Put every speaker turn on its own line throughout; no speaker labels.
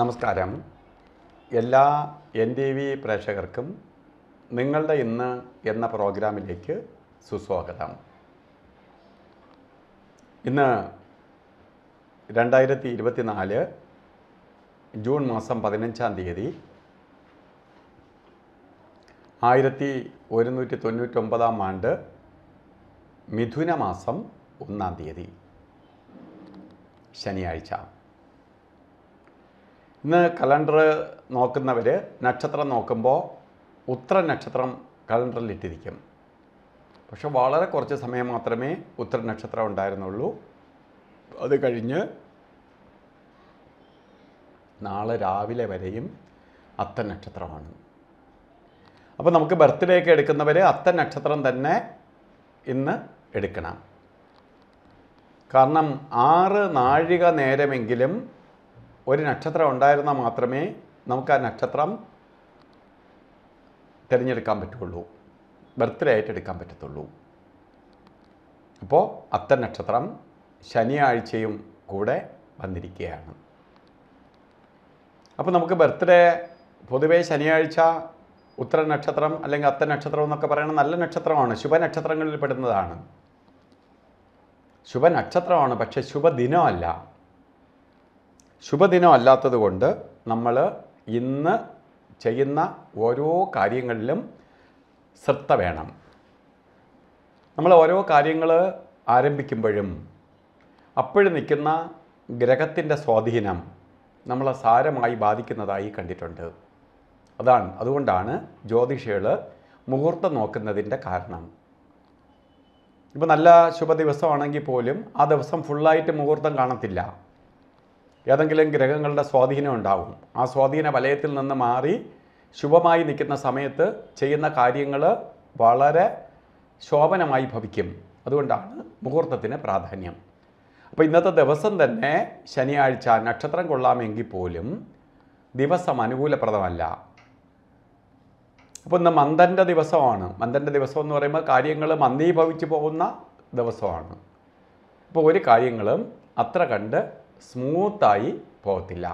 നമസ്കാരം എല്ലാ N T V പ്രേക്ഷകർക്കും നിങ്ങളുടെ ഇന്ന് എന്ന പ്രോഗ്രാമിലേക്ക് സുസ്വാഗതം ഇന്ന് രണ്ടായിരത്തി ഇരുപത്തിനാല് ജൂൺ മാസം പതിനഞ്ചാം തീയതി ആയിരത്തി ഒരുന്നൂറ്റി തൊണ്ണൂറ്റൊമ്പതാം ആണ്ട് മിഥുന മാസം ഒന്നാം തീയതി ശനിയാഴ്ച ഇന്ന് കലണ്ടർ നോക്കുന്നവർ നക്ഷത്രം നോക്കുമ്പോൾ ഉത്തര നക്ഷത്രം കലണ്ടറിൽ ഇട്ടിരിക്കും പക്ഷെ വളരെ കുറച്ച് സമയം മാത്രമേ ഉത്തര നക്ഷത്രം ഉണ്ടായിരുന്നുള്ളൂ അത് കഴിഞ്ഞ് നാളെ രാവിലെ വരെയും അത്ത നക്ഷത്രമാണ് അപ്പോൾ നമുക്ക് ബർത്ത്ഡേ ഒക്കെ എടുക്കുന്നവർ അത്ത നക്ഷത്രം തന്നെ ഇന്ന് എടുക്കണം കാരണം ആറ് നാഴിക നേരമെങ്കിലും ഒരു നക്ഷത്രം ഉണ്ടായിരുന്നാൽ മാത്രമേ നമുക്ക് ആ നക്ഷത്രം തിരഞ്ഞെടുക്കാൻ പറ്റുള്ളൂ ബർത്ത്ഡേ ആയിട്ട് എടുക്കാൻ പറ്റത്തുള്ളൂ അപ്പോൾ അത്ത നക്ഷത്രം ശനിയാഴ്ചയും കൂടെ വന്നിരിക്കുകയാണ് അപ്പോൾ നമുക്ക് ബർത്ത്ഡേ പൊതുവേ ശനിയാഴ്ച ഉത്തര നക്ഷത്രം അല്ലെങ്കിൽ അത്ത നക്ഷത്രം എന്നൊക്കെ പറയണ നല്ല നക്ഷത്രമാണ് ശുഭനക്ഷത്രങ്ങളിൽ പെടുന്നതാണ് ശുഭനക്ഷത്രമാണ് പക്ഷേ ശുഭദിനമല്ല ശുഭദിനം അല്ലാത്തതുകൊണ്ട് നമ്മൾ ഇന്ന് ചെയ്യുന്ന ഓരോ കാര്യങ്ങളിലും ശ്രദ്ധ വേണം നമ്മൾ ഓരോ കാര്യങ്ങൾ ആരംഭിക്കുമ്പോഴും അപ്പോഴും നിൽക്കുന്ന ഗ്രഹത്തിൻ്റെ സ്വാധീനം നമ്മളെ സാരമായി ബാധിക്കുന്നതായി കണ്ടിട്ടുണ്ട് അതാണ് അതുകൊണ്ടാണ് ജ്യോതിഷികൾ മുഹൂർത്തം നോക്കുന്നതിൻ്റെ കാരണം ഇപ്പോൾ നല്ല ശുഭദിവസമാണെങ്കിൽ പോലും ആ ദിവസം ഫുള്ളായിട്ട് മുഹൂർത്തം കാണത്തില്ല ഏതെങ്കിലും ഗ്രഹങ്ങളുടെ സ്വാധീനം ഉണ്ടാവും ആ സ്വാധീന വലയത്തിൽ നിന്ന് മാറി ശുഭമായി നിൽക്കുന്ന സമയത്ത് ചെയ്യുന്ന കാര്യങ്ങൾ വളരെ ശോഭനമായി ഭവിക്കും അതുകൊണ്ടാണ് മുഹൂർത്തത്തിന് പ്രാധാന്യം അപ്പോൾ ഇന്നത്തെ ദിവസം തന്നെ ശനിയാഴ്ച നക്ഷത്രം കൊള്ളാമെങ്കിൽ പോലും ദിവസം അനുകൂലപ്രദമല്ല അപ്പോൾ ഇന്ന് മന്ദൻ്റെ ദിവസമാണ് മന്ദൻ്റെ ദിവസം എന്ന് പറയുമ്പോൾ കാര്യങ്ങൾ മന്ദീഭവിച്ചു പോകുന്ന ദിവസമാണ് അപ്പോൾ ഒരു കാര്യങ്ങളും അത്ര കണ്ട് സ്മൂത്തായി പോകത്തില്ല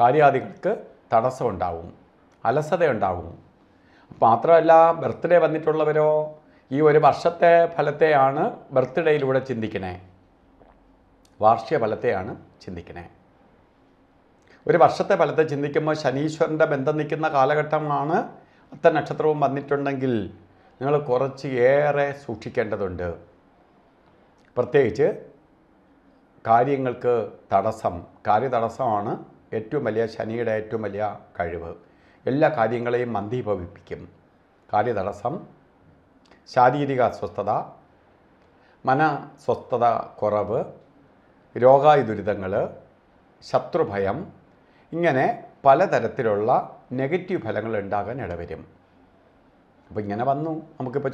കാര്യാദികൾക്ക് തടസ്സമുണ്ടാവും അലസതയുണ്ടാവും മാത്രമല്ല ബർത്ത്ഡേ വന്നിട്ടുള്ളവരോ ഈ ഒരു വർഷത്തെ ഫലത്തെയാണ് ബർത്ത്ഡേയിലൂടെ ചിന്തിക്കണേ വാർഷിക ഫലത്തെയാണ് ചിന്തിക്കണേ ഒരു വർഷത്തെ ഫലത്തെ ചിന്തിക്കുമ്പോൾ ശനീശ്വരൻ്റെ ബന്ധം നിൽക്കുന്ന കാലഘട്ടമാണ് അത്ത നക്ഷത്രവും വന്നിട്ടുണ്ടെങ്കിൽ നിങ്ങൾ കുറച്ച് ഏറെ സൂക്ഷിക്കേണ്ടതുണ്ട് പ്രത്യേകിച്ച് കാര്യങ്ങൾക്ക് തടസ്സം കാര്യതടസ്സമാണ് ഏറ്റവും വലിയ ശനിയുടെ ഏറ്റവും വലിയ കഴിവ് എല്ലാ കാര്യങ്ങളെയും മന്ദീഭവിപ്പിക്കും കാര്യതടസ്സം ശാരീരിക അസ്വസ്ഥത മനസ്വസ്ഥത കുറവ് രോഗായു ദുരിതങ്ങൾ ശത്രുഭയം ഇങ്ങനെ പലതരത്തിലുള്ള നെഗറ്റീവ് ഫലങ്ങൾ ഉണ്ടാകാൻ ഇടവരും അപ്പോൾ ഇങ്ങനെ വന്നു നമുക്കിപ്പോൾ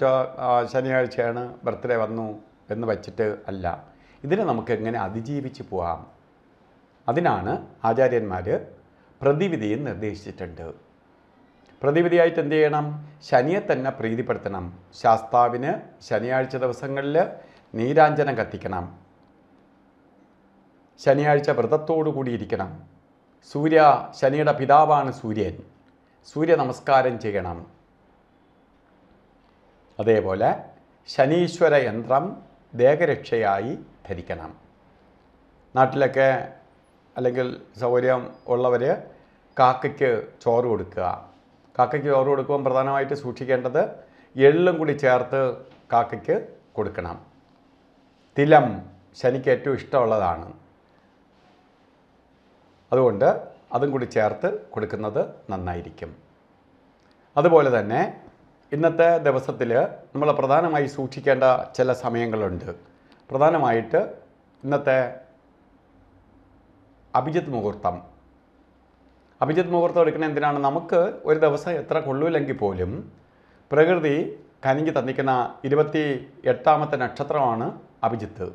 ശനിയാഴ്ചയാണ് ബർത്ത്ഡേ വന്നു എന്ന് വച്ചിട്ട് അല്ല ഇതിനെ നമുക്ക് എങ്ങനെ അതിജീവിച്ച് പോകാം അതിനാണ് ആചാര്യന്മാർ പ്രതിവിധിയും നിർദ്ദേശിച്ചിട്ടുണ്ട് പ്രതിവിധിയായിട്ട് എന്ത് ചെയ്യണം ശനിയെ തന്നെ പ്രീതിപ്പെടുത്തണം ശാസ്താവിന് ശനിയാഴ്ച ദിവസങ്ങളിൽ നീരാഞ്ജനം കത്തിക്കണം ശനിയാഴ്ച വ്രതത്തോടു കൂടിയിരിക്കണം സൂര്യ ശനിയുടെ പിതാവാണ് സൂര്യൻ സൂര്യ നമസ്കാരം ചെയ്യണം അതേപോലെ ശനീശ്വര യന്ത്രം ദേഹരക്ഷയായി ധരിക്കണം നാട്ടിലൊക്കെ അല്ലെങ്കിൽ സൗകര്യം ഉള്ളവർ കാക്കയ്ക്ക് ചോറ് കൊടുക്കുക കാക്കയ്ക്ക് ചോറ് കൊടുക്കുമ്പോൾ പ്രധാനമായിട്ട് സൂക്ഷിക്കേണ്ടത് എള്ളും കൂടി ചേർത്ത് കാക്കയ്ക്ക് കൊടുക്കണം തിലം ശനിക്ക് ഏറ്റവും ഇഷ്ടമുള്ളതാണ് അതുകൊണ്ട് അതും കൂടി ചേർത്ത് കൊടുക്കുന്നത് നന്നായിരിക്കും അതുപോലെ തന്നെ ഇന്നത്തെ ദിവസത്തിൽ നമ്മൾ പ്രധാനമായി സൂക്ഷിക്കേണ്ട ചില സമയങ്ങളുണ്ട് പ്രധാനമായിട്ട് ഇന്നത്തെ അഭിജിത്ത് മുഹൂർത്തം അഭിജിത്ത് മുഹൂർത്തം എടുക്കണ എന്തിനാണ് നമുക്ക് ഒരു ദിവസം എത്ര കൊള്ളൂല്ലെങ്കിൽ പോലും പ്രകൃതി കനിഞ്ഞ് തന്നിക്കുന്ന ഇരുപത്തി എട്ടാമത്തെ നക്ഷത്രമാണ് അഭിജിത്ത്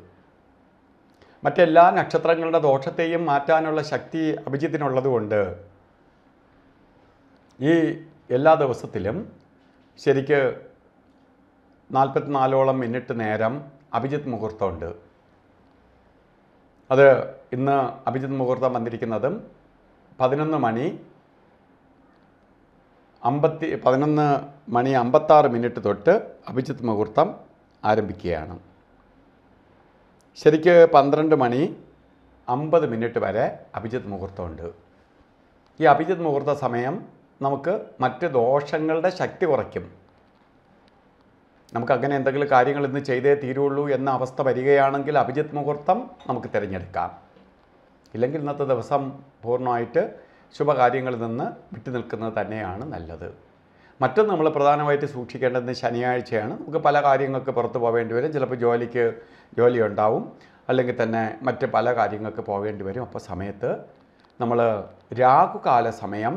മറ്റെല്ലാ നക്ഷത്രങ്ങളുടെ ദോഷത്തെയും മാറ്റാനുള്ള ശക്തി അഭിജിത്തിനുള്ളതുകൊണ്ട് ഈ എല്ലാ ദിവസത്തിലും ശരിക്ക് നാൽപ്പത്തിനാലോളം മിനിറ്റ് നേരം അഭിജിത്ത് മുഹൂർത്തമുണ്ട് അത് ഇന്ന് അഭിജിത്ത് മുഹൂർത്തം വന്നിരിക്കുന്നതും പതിനൊന്ന് മണി അമ്പത്തി പതിനൊന്ന് മണി അമ്പത്താറ് മിനിറ്റ് തൊട്ട് അഭിജിത്ത് മുഹൂർത്തം ആരംഭിക്കുകയാണ് ശരിക്ക് പന്ത്രണ്ട് മണി അമ്പത് മിനിറ്റ് വരെ അഭിജിത്ത് മുഹൂർത്തമുണ്ട് ഈ അഭിജിത്ത് മുഹൂർത്ത സമയം നമുക്ക് മറ്റ് ദോഷങ്ങളുടെ ശക്തി കുറയ്ക്കും നമുക്ക് അങ്ങനെ എന്തെങ്കിലും കാര്യങ്ങൾ ഇന്ന് ചെയ്തേ തീരുള്ളൂ എന്ന അവസ്ഥ വരികയാണെങ്കിൽ അഭിജിത് മുഹൂർത്തം നമുക്ക് തിരഞ്ഞെടുക്കാം ഇല്ലെങ്കിൽ ഇന്നത്തെ ദിവസം പൂർണ്ണമായിട്ട് ശുഭകാര്യങ്ങളിൽ നിന്ന് വിട്ടു നിൽക്കുന്നത് തന്നെയാണ് നല്ലത് മറ്റൊന്ന് നമ്മൾ പ്രധാനമായിട്ട് സൂക്ഷിക്കേണ്ടത് ശനിയാഴ്ചയാണ് നമുക്ക് പല കാര്യങ്ങൾക്ക് പുറത്ത് പോകേണ്ടി വരും ചിലപ്പോൾ ജോലിക്ക് ജോലി ഉണ്ടാവും അല്ലെങ്കിൽ തന്നെ മറ്റ് പല കാര്യങ്ങൾക്ക് പോകേണ്ടി വരും അപ്പോൾ സമയത്ത് നമ്മൾ രാഹുകാല സമയം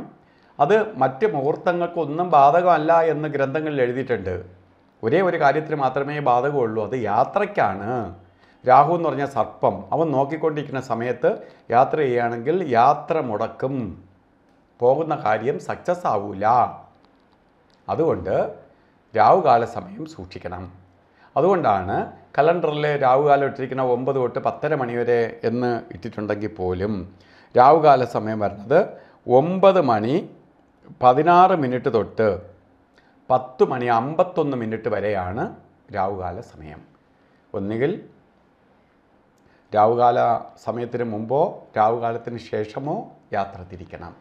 അത് മറ്റ് മുഹൂർത്തങ്ങൾക്കൊന്നും ബാധകമല്ല എന്ന് ഗ്രന്ഥങ്ങളിൽ എഴുതിയിട്ടുണ്ട് ഒരേ ഒരു കാര്യത്തിന് മാത്രമേ ബാധകമുള്ളൂ അത് യാത്രയ്ക്കാണ് രാഹു എന്ന് പറഞ്ഞ സർപ്പം അവൻ നോക്കിക്കൊണ്ടിരിക്കുന്ന സമയത്ത് യാത്ര ചെയ്യുകയാണെങ്കിൽ യാത്ര മുടക്കും പോകുന്ന കാര്യം സക്സസ് ആവില്ല അതുകൊണ്ട് രാഹുകാല സമയം സൂക്ഷിക്കണം അതുകൊണ്ടാണ് കലണ്ടറിൽ രാഹുകാലം ഇട്ടിരിക്കുന്ന ഒമ്പത് തൊട്ട് പത്തര മണി വരെ എന്ന് ഇട്ടിട്ടുണ്ടെങ്കിൽ പോലും രാഹുകാല സമയം വരുന്നത് ഒമ്പത് മണി പതിനാറ് മിനിറ്റ് തൊട്ട് പത്ത് മണി അമ്പത്തൊന്ന് മിനിറ്റ് വരെയാണ് രാവുകാല സമയം ഒന്നുകിൽ രാവുകാല സമയത്തിന് മുമ്പോ രാഹുകാലത്തിന് ശേഷമോ യാത്ര തിരിക്കണം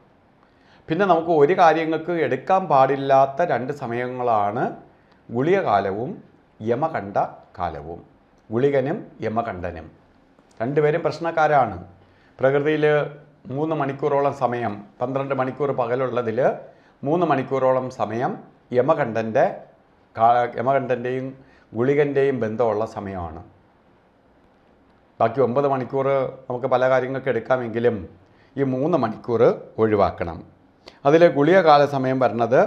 പിന്നെ നമുക്ക് ഒരു കാര്യങ്ങൾക്ക് എടുക്കാൻ പാടില്ലാത്ത രണ്ട് സമയങ്ങളാണ് ഗുളികകാലവും യമകണ്ഠ കാലവും ഗുളികനും യമകണ്ഠനും രണ്ടുപേരും പ്രശ്നക്കാരാണ് പ്രകൃതിയിൽ മൂന്ന് മണിക്കൂറോളം സമയം പന്ത്രണ്ട് മണിക്കൂർ പകലുള്ളതിൽ മൂന്ന് മണിക്കൂറോളം സമയം യമകണ്ഠൻ്റെ യമകണ്ഠൻ്റെയും ഗുളികൻ്റെയും ബന്ധമുള്ള സമയമാണ് ബാക്കി ഒമ്പത് മണിക്കൂർ നമുക്ക് പല കാര്യങ്ങൾക്ക് എടുക്കാമെങ്കിലും ഈ മൂന്ന് മണിക്കൂർ ഒഴിവാക്കണം അതിൽ ഗുളിക കാലസമയം സമയം വരുന്നത്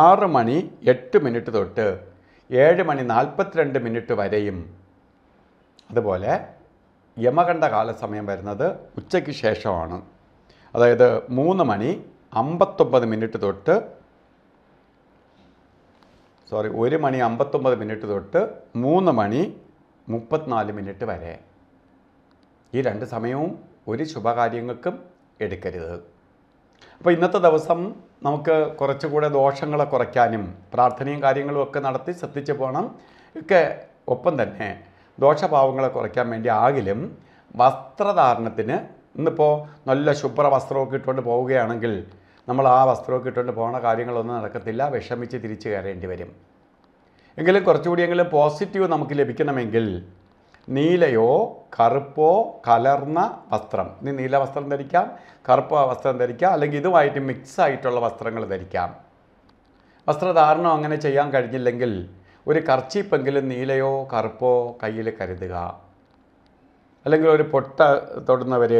ആറ് മണി എട്ട് മിനിറ്റ് തൊട്ട് ഏഴ് മണി നാൽപ്പത്തിരണ്ട് മിനിറ്റ് വരെയും അതുപോലെ യമകണ്ഠ കാലസമയം വരുന്നത് ഉച്ചയ്ക്ക് ശേഷമാണ് അതായത് മൂന്ന് മണി അമ്പത്തൊമ്പത് മിനിറ്റ് തൊട്ട് സോറി ഒരു മണി അമ്പത്തൊമ്പത് മിനിറ്റ് തൊട്ട് മൂന്ന് മണി മുപ്പത്തിനാല് മിനിറ്റ് വരെ ഈ രണ്ട് സമയവും ഒരു ശുഭകാര്യങ്ങൾക്കും എടുക്കരുത് അപ്പോൾ ഇന്നത്തെ ദിവസം നമുക്ക് കുറച്ചുകൂടെ ദോഷങ്ങളെ കുറയ്ക്കാനും പ്രാർത്ഥനയും കാര്യങ്ങളും ഒക്കെ നടത്തി ശ്രദ്ധിച്ചു പോകണം ഒക്കെ ഒപ്പം തന്നെ ദോഷഭാവങ്ങളെ കുറയ്ക്കാൻ വേണ്ടി ആകിലും വസ്ത്രധാരണത്തിന് ഇന്നിപ്പോൾ നല്ല ശുഭ്ര വസ്ത്രമൊക്കെ ഇട്ടുകൊണ്ട് പോവുകയാണെങ്കിൽ നമ്മൾ ആ വസ്ത്രമൊക്കെ ഇട്ടുകൊണ്ട് പോകുന്ന കാര്യങ്ങളൊന്നും നടക്കത്തില്ല വിഷമിച്ച് തിരിച്ചു കയറേണ്ടി വരും എങ്കിലും കുറച്ചുകൂടിയെങ്കിലും പോസിറ്റീവ് നമുക്ക് ലഭിക്കണമെങ്കിൽ നീലയോ കറുപ്പോ കലർന്ന വസ്ത്രം ഇനി നീല വസ്ത്രം ധരിക്കാം കറുപ്പ് വസ്ത്രം ധരിക്കാം അല്ലെങ്കിൽ ഇതുമായിട്ട് മിക്സ് ആയിട്ടുള്ള വസ്ത്രങ്ങൾ ധരിക്കാം വസ്ത്രധാരണം അങ്ങനെ ചെയ്യാൻ കഴിഞ്ഞില്ലെങ്കിൽ ഒരു കർച്ചീപ്പെങ്കിലും നീലയോ കറുപ്പോ കയ്യിൽ കരുതുക അല്ലെങ്കിൽ ഒരു പൊട്ട തൊടുന്നവർ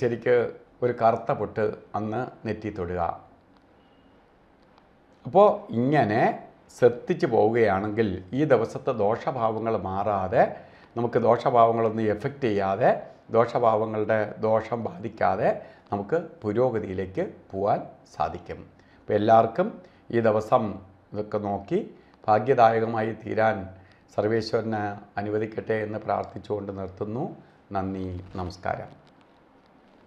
ശരിക്ക് ഒരു കറുത്ത പൊട്ട് അന്ന് നെറ്റി തൊടുക അപ്പോൾ ഇങ്ങനെ ശ്രദ്ധിച്ച് പോവുകയാണെങ്കിൽ ഈ ദിവസത്തെ ദോഷഭാവങ്ങൾ മാറാതെ നമുക്ക് ദോഷഭാവങ്ങളൊന്നും എഫക്റ്റ് ചെയ്യാതെ ദോഷഭാവങ്ങളുടെ ദോഷം ബാധിക്കാതെ നമുക്ക് പുരോഗതിയിലേക്ക് പോകാൻ സാധിക്കും അപ്പോൾ എല്ലാവർക്കും ഈ ദിവസം ഇതൊക്കെ നോക്കി ഭാഗ്യദായകമായി തീരാൻ സർവേശ്വരന് അനുവദിക്കട്ടെ എന്ന് പ്രാർത്ഥിച്ചുകൊണ്ട് നിർത്തുന്നു നന്ദി നമസ്കാരം